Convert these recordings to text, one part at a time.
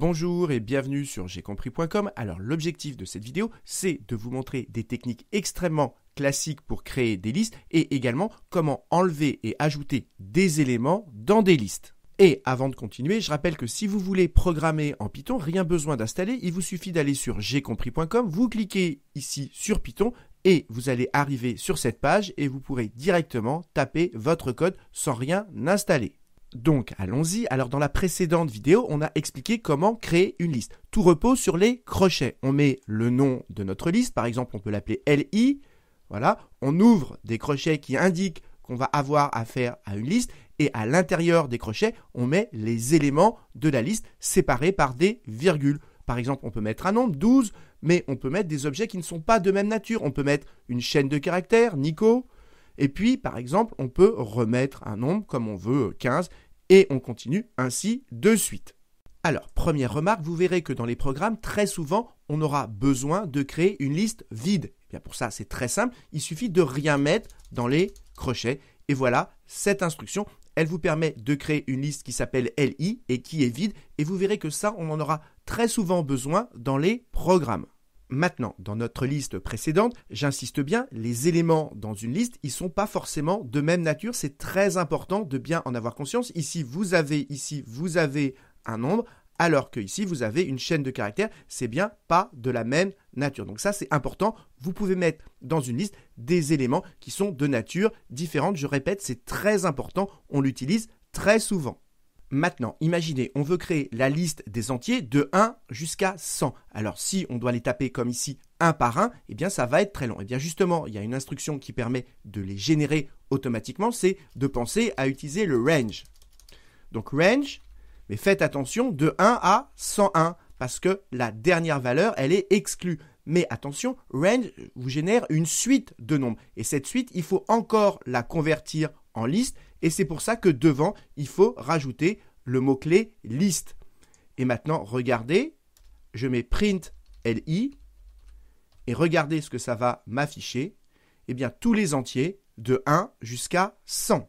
Bonjour et bienvenue sur j'ai compris.com, Alors l'objectif de cette vidéo, c'est de vous montrer des techniques extrêmement classiques pour créer des listes et également comment enlever et ajouter des éléments dans des listes. Et avant de continuer, je rappelle que si vous voulez programmer en Python, rien besoin d'installer, il vous suffit d'aller sur j'ai compris.com, vous cliquez ici sur Python et vous allez arriver sur cette page et vous pourrez directement taper votre code sans rien installer. Donc, allons-y. Alors, dans la précédente vidéo, on a expliqué comment créer une liste. Tout repose sur les crochets. On met le nom de notre liste. Par exemple, on peut l'appeler LI. Voilà. On ouvre des crochets qui indiquent qu'on va avoir affaire à une liste. Et à l'intérieur des crochets, on met les éléments de la liste séparés par des virgules. Par exemple, on peut mettre un nombre, 12, mais on peut mettre des objets qui ne sont pas de même nature. On peut mettre une chaîne de caractères, Nico, et puis, par exemple, on peut remettre un nombre comme on veut, 15, et on continue ainsi de suite. Alors, première remarque, vous verrez que dans les programmes, très souvent, on aura besoin de créer une liste vide. Eh bien pour ça, c'est très simple, il suffit de rien mettre dans les crochets. Et voilà, cette instruction, elle vous permet de créer une liste qui s'appelle LI et qui est vide. Et vous verrez que ça, on en aura très souvent besoin dans les programmes. Maintenant, dans notre liste précédente, j'insiste bien, les éléments dans une liste, ils sont pas forcément de même nature. C'est très important de bien en avoir conscience. Ici, vous avez, ici, vous avez un nombre, alors que ici, vous avez une chaîne de caractères. C'est bien pas de la même nature. Donc ça, c'est important. Vous pouvez mettre dans une liste des éléments qui sont de nature différente. Je répète, c'est très important. On l'utilise très souvent. Maintenant, imaginez, on veut créer la liste des entiers de 1 jusqu'à 100. Alors si on doit les taper comme ici un par un, eh bien ça va être très long. Et eh bien justement, il y a une instruction qui permet de les générer automatiquement, c'est de penser à utiliser le range. Donc range, mais faites attention de 1 à 101 parce que la dernière valeur, elle est exclue. Mais attention, range vous génère une suite de nombres. Et cette suite, il faut encore la convertir en liste, et c'est pour ça que devant, il faut rajouter le mot-clé liste. Et maintenant, regardez, je mets print li, et regardez ce que ça va m'afficher. et eh bien, tous les entiers de 1 jusqu'à 100.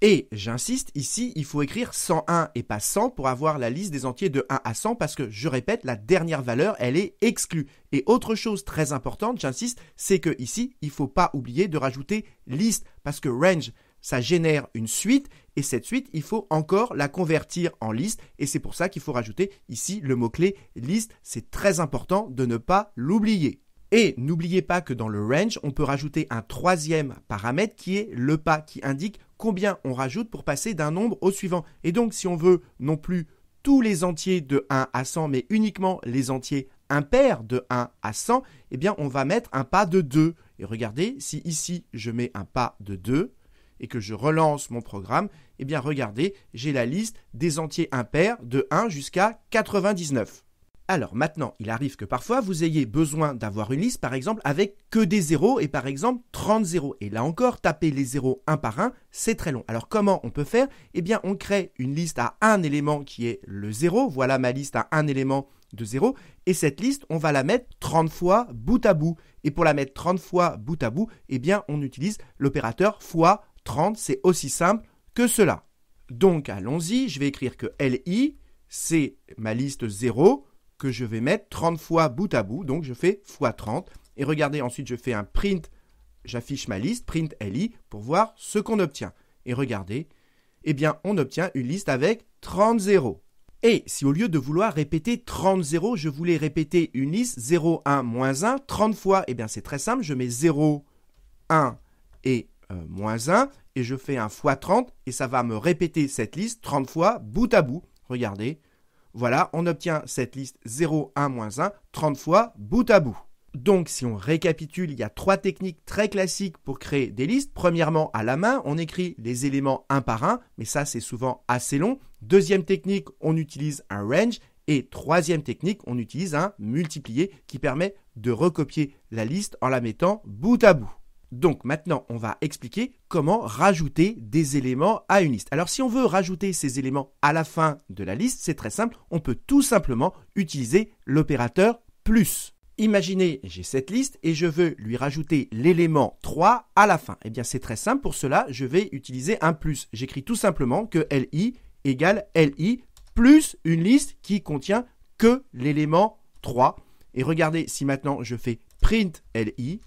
Et j'insiste, ici, il faut écrire 101 et pas 100 pour avoir la liste des entiers de 1 à 100 parce que, je répète, la dernière valeur, elle est exclue. Et autre chose très importante, j'insiste, c'est que ici, il ne faut pas oublier de rajouter liste parce que range, ça génère une suite, et cette suite, il faut encore la convertir en liste, et c'est pour ça qu'il faut rajouter ici le mot-clé liste, c'est très important de ne pas l'oublier. Et n'oubliez pas que dans le range, on peut rajouter un troisième paramètre qui est le pas, qui indique combien on rajoute pour passer d'un nombre au suivant. Et donc, si on veut non plus tous les entiers de 1 à 100, mais uniquement les entiers impairs de 1 à 100, eh bien, on va mettre un pas de 2. Et regardez, si ici, je mets un pas de 2, et que je relance mon programme, eh bien regardez, j'ai la liste des entiers impairs de 1 jusqu'à 99. Alors maintenant, il arrive que parfois vous ayez besoin d'avoir une liste par exemple avec que des zéros et par exemple 30 zéros. Et là encore, taper les zéros un par un, c'est très long. Alors comment on peut faire Eh bien on crée une liste à un élément qui est le zéro. Voilà ma liste à un élément de zéro. Et cette liste, on va la mettre 30 fois bout à bout. Et pour la mettre 30 fois bout à bout, eh bien on utilise l'opérateur fois 30, c'est aussi simple que cela. Donc allons-y, je vais écrire que LI, c'est ma liste 0 que je vais mettre 30 fois bout à bout, donc je fais x 30. Et regardez, ensuite je fais un print, j'affiche ma liste, print LI, pour voir ce qu'on obtient. Et regardez, eh bien on obtient une liste avec 30 0. Et si au lieu de vouloir répéter 30 0, je voulais répéter une liste 0, 1, moins 1, 30 fois, eh bien c'est très simple, je mets 0, 1 et moins 1 et je fais un fois 30 et ça va me répéter cette liste 30 fois bout à bout. Regardez, voilà, on obtient cette liste 0, 1, moins 1 30 fois bout à bout. Donc si on récapitule, il y a trois techniques très classiques pour créer des listes. Premièrement, à la main, on écrit les éléments un par un, mais ça c'est souvent assez long. Deuxième technique, on utilise un range. Et troisième technique, on utilise un multiplier qui permet de recopier la liste en la mettant bout à bout. Donc maintenant, on va expliquer comment rajouter des éléments à une liste. Alors si on veut rajouter ces éléments à la fin de la liste, c'est très simple, on peut tout simplement utiliser l'opérateur plus. Imaginez, j'ai cette liste et je veux lui rajouter l'élément 3 à la fin. Eh bien, c'est très simple. Pour cela, je vais utiliser un plus. J'écris tout simplement que li égale li plus une liste qui contient que l'élément 3. Et regardez, si maintenant je fais print li,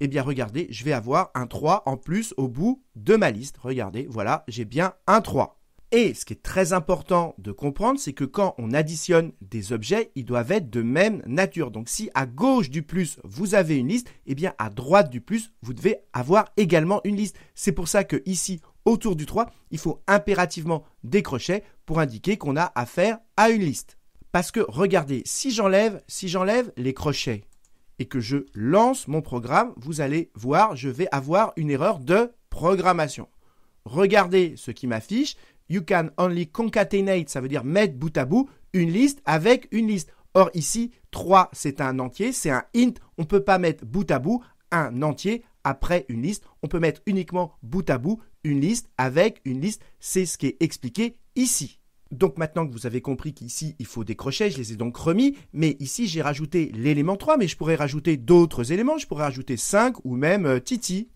eh bien regardez, je vais avoir un 3 en plus au bout de ma liste. Regardez, voilà, j'ai bien un 3. Et ce qui est très important de comprendre, c'est que quand on additionne des objets, ils doivent être de même nature. Donc si à gauche du plus, vous avez une liste, eh bien à droite du plus, vous devez avoir également une liste. C'est pour ça que ici, autour du 3, il faut impérativement des crochets pour indiquer qu'on a affaire à une liste. Parce que regardez, si j'enlève, si j'enlève les crochets, et que je lance mon programme, vous allez voir, je vais avoir une erreur de programmation. Regardez ce qui m'affiche. You can only concatenate, ça veut dire mettre bout à bout une liste avec une liste. Or ici, 3, c'est un entier, c'est un int. On ne peut pas mettre bout à bout un entier après une liste. On peut mettre uniquement bout à bout une liste avec une liste. C'est ce qui est expliqué ici. Donc maintenant que vous avez compris qu'ici il faut décrocher, je les ai donc remis, mais ici j'ai rajouté l'élément 3, mais je pourrais rajouter d'autres éléments, je pourrais rajouter 5 ou même euh, Titi.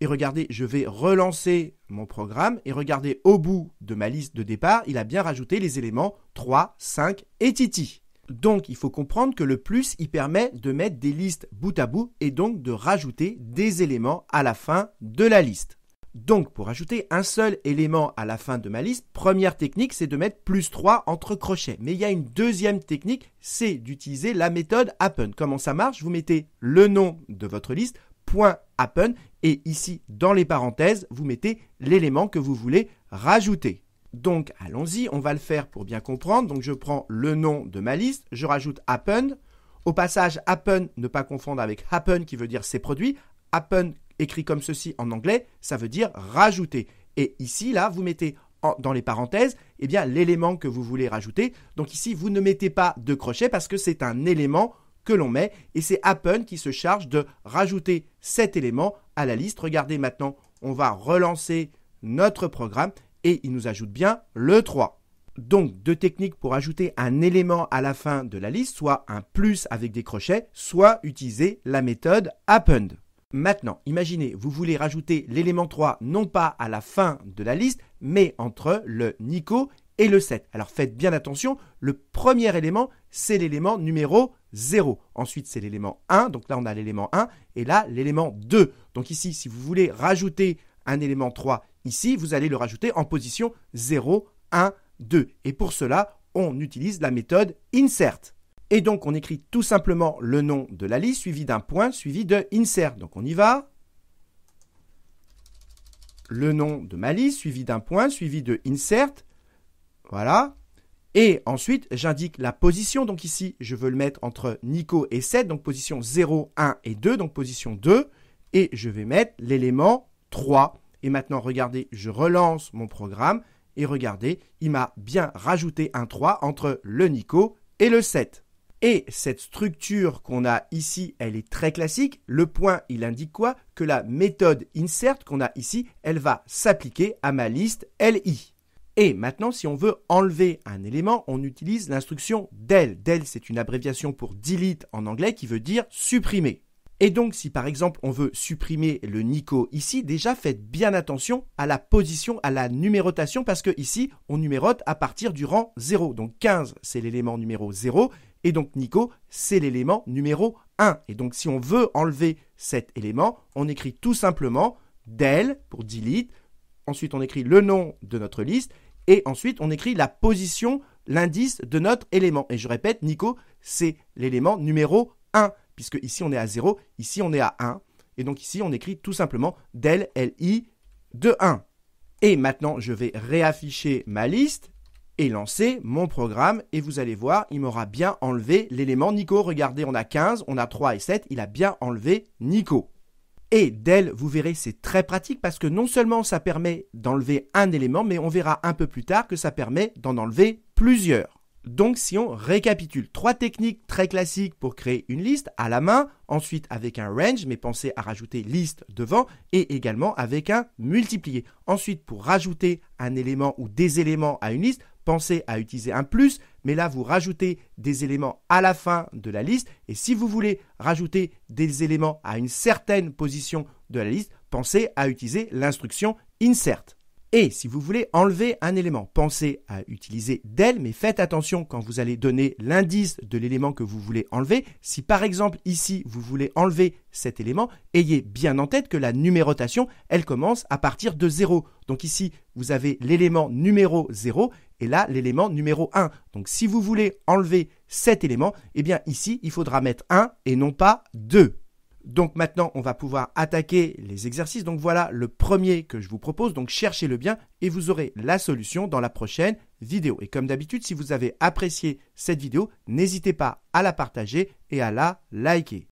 Et regardez, je vais relancer mon programme et regardez au bout de ma liste de départ, il a bien rajouté les éléments 3, 5 et Titi. Donc il faut comprendre que le plus, il permet de mettre des listes bout à bout et donc de rajouter des éléments à la fin de la liste. Donc, pour ajouter un seul élément à la fin de ma liste, première technique, c'est de mettre plus 3 entre crochets. Mais il y a une deuxième technique, c'est d'utiliser la méthode happen. Comment ça marche Vous mettez le nom de votre liste, point happen, et ici, dans les parenthèses, vous mettez l'élément que vous voulez rajouter. Donc, allons-y, on va le faire pour bien comprendre. Donc, je prends le nom de ma liste, je rajoute happen. Au passage, happen, ne pas confondre avec happen qui veut dire ses produits. Happen écrit comme ceci en anglais, ça veut dire rajouter. Et ici, là, vous mettez dans les parenthèses eh bien l'élément que vous voulez rajouter. Donc ici, vous ne mettez pas de crochet parce que c'est un élément que l'on met et c'est append » qui se charge de rajouter cet élément à la liste. Regardez maintenant, on va relancer notre programme et il nous ajoute bien le 3. Donc deux techniques pour ajouter un élément à la fin de la liste, soit un plus avec des crochets, soit utiliser la méthode append. Maintenant, imaginez, vous voulez rajouter l'élément 3 non pas à la fin de la liste, mais entre le Nico et le 7. Alors faites bien attention, le premier élément, c'est l'élément numéro 0. Ensuite, c'est l'élément 1, donc là on a l'élément 1, et là l'élément 2. Donc ici, si vous voulez rajouter un élément 3 ici, vous allez le rajouter en position 0, 1, 2. Et pour cela, on utilise la méthode insert. Et donc on écrit tout simplement le nom de la liste suivi d'un point suivi de insert. Donc on y va. Le nom de ma liste suivi d'un point suivi de insert. Voilà. Et ensuite, j'indique la position. Donc ici, je veux le mettre entre Nico et 7, donc position 0, 1 et 2, donc position 2. Et je vais mettre l'élément 3. Et maintenant, regardez, je relance mon programme. Et regardez, il m'a bien rajouté un 3 entre le Nico et le 7. Et cette structure qu'on a ici, elle est très classique. Le point, il indique quoi Que la méthode insert qu'on a ici, elle va s'appliquer à ma liste li. Et maintenant, si on veut enlever un élément, on utilise l'instruction del. Del, c'est une abréviation pour delete en anglais qui veut dire supprimer. Et donc, si par exemple on veut supprimer le Nico ici, déjà faites bien attention à la position, à la numérotation, parce qu'ici, on numérote à partir du rang 0. Donc 15, c'est l'élément numéro 0, et donc Nico, c'est l'élément numéro 1. Et donc si on veut enlever cet élément, on écrit tout simplement del pour delete, ensuite on écrit le nom de notre liste, et ensuite on écrit la position, l'indice de notre élément. Et je répète, Nico, c'est l'élément numéro 1, puisque ici on est à 0, ici on est à 1, et donc ici on écrit tout simplement del li de 1. Et maintenant je vais réafficher ma liste, et lancer mon programme et vous allez voir, il m'aura bien enlevé l'élément Nico. Regardez, on a 15, on a 3 et 7, il a bien enlevé Nico. Et Dell, vous verrez, c'est très pratique parce que non seulement ça permet d'enlever un élément, mais on verra un peu plus tard que ça permet d'en enlever plusieurs. Donc si on récapitule, trois techniques très classiques pour créer une liste à la main, ensuite avec un range, mais pensez à rajouter liste devant, et également avec un multiplier. Ensuite, pour rajouter un élément ou des éléments à une liste, pensez à utiliser un plus, mais là vous rajoutez des éléments à la fin de la liste. Et si vous voulez rajouter des éléments à une certaine position de la liste, pensez à utiliser l'instruction insert. Et si vous voulez enlever un élément, pensez à utiliser del, mais faites attention quand vous allez donner l'indice de l'élément que vous voulez enlever. Si par exemple ici vous voulez enlever cet élément, ayez bien en tête que la numérotation, elle commence à partir de 0. Donc ici, vous avez l'élément numéro 0 et là l'élément numéro 1. Donc si vous voulez enlever cet élément, eh bien ici, il faudra mettre 1 et non pas 2. Donc maintenant, on va pouvoir attaquer les exercices. Donc voilà le premier que je vous propose. Donc cherchez-le bien et vous aurez la solution dans la prochaine vidéo. Et comme d'habitude, si vous avez apprécié cette vidéo, n'hésitez pas à la partager et à la liker.